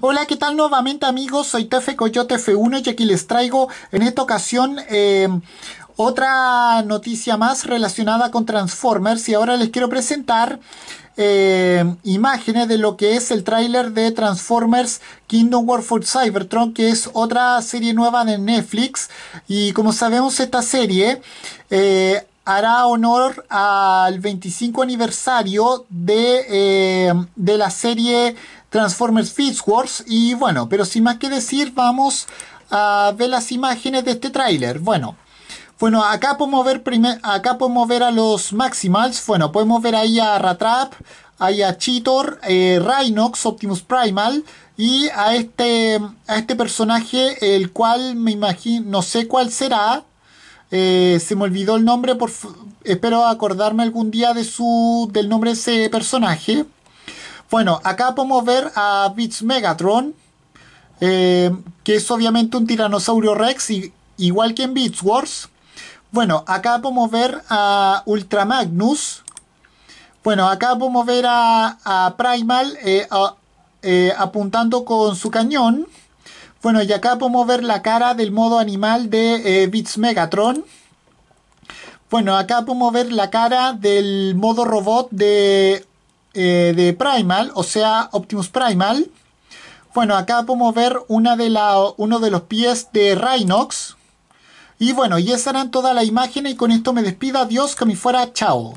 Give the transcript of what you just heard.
Hola, ¿qué tal nuevamente amigos? Soy Tefe Coyote F1 y aquí les traigo en esta ocasión em, otra noticia más relacionada con Transformers y ahora les quiero presentar em, imágenes de lo que es el tráiler de Transformers Kingdom War for Cybertron, que es otra serie nueva de Netflix y como sabemos esta serie... Eh, hará honor al 25 aniversario de, em, de la serie Transformers Fist Wars. Y bueno, pero sin más que decir, vamos a ver las imágenes de este tráiler. Bueno, bueno, acá podemos ver primer, acá podemos ver a los Maximals. Bueno, podemos ver ahí a Ratrap, ahí a Cheetor, eh, Rhinox, Optimus Primal y a este a este personaje el cual me imagino no sé cuál será. Eh, se me olvidó el nombre, por, espero acordarme algún día de su del nombre de ese personaje. Bueno, acá podemos ver a Beats Megatron, eh, que es obviamente un tiranosaurio Rex, y, igual que en Beats Wars. Bueno, acá podemos ver a Ultramagnus. Bueno, acá podemos ver a, Primal eh, eh, apuntando con su cañón. Bueno, y acá podemos ver la cara del modo animal de Beats Megatron. Bueno, acá podemos ver la cara del modo robot de eh, de Primal, o sea, Optimus Primal. Bueno, acá podemos ver una de la, uno de los pies de Rhinox. Y bueno, y esa toda toda la imagen y con esto me despido. Adiós, que me fuera. Chao.